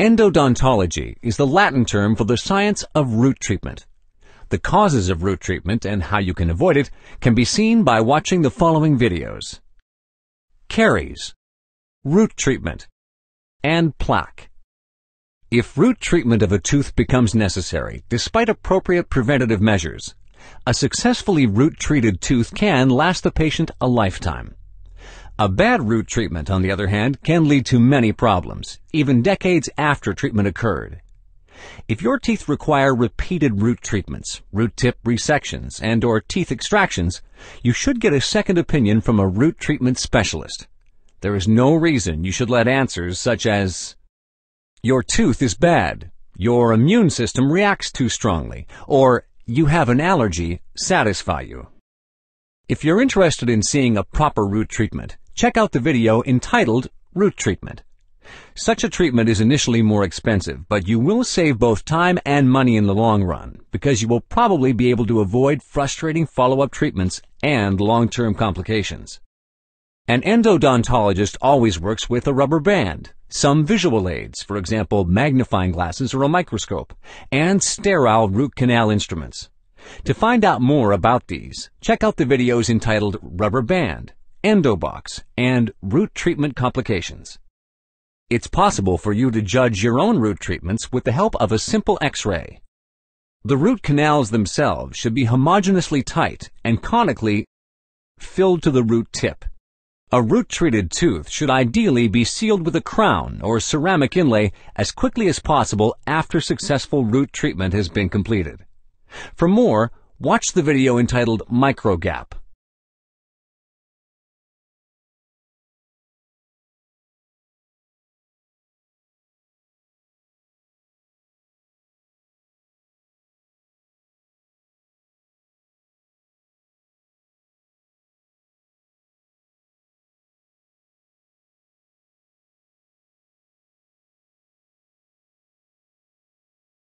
Endodontology is the Latin term for the science of root treatment. The causes of root treatment and how you can avoid it can be seen by watching the following videos. Caries, root treatment, and plaque. If root treatment of a tooth becomes necessary, despite appropriate preventative measures, a successfully root-treated tooth can last the patient a lifetime. A bad root treatment, on the other hand, can lead to many problems, even decades after treatment occurred. If your teeth require repeated root treatments, root tip resections, and or teeth extractions, you should get a second opinion from a root treatment specialist. There is no reason you should let answers such as, your tooth is bad, your immune system reacts too strongly, or you have an allergy satisfy you. If you're interested in seeing a proper root treatment, check out the video entitled Root Treatment. Such a treatment is initially more expensive, but you will save both time and money in the long run because you will probably be able to avoid frustrating follow-up treatments and long-term complications. An endodontologist always works with a rubber band, some visual aids, for example magnifying glasses or a microscope, and sterile root canal instruments. To find out more about these, check out the videos entitled Rubber Band endobox, and root treatment complications. It's possible for you to judge your own root treatments with the help of a simple x-ray. The root canals themselves should be homogeneously tight and conically filled to the root tip. A root-treated tooth should ideally be sealed with a crown or ceramic inlay as quickly as possible after successful root treatment has been completed. For more, watch the video entitled Microgap.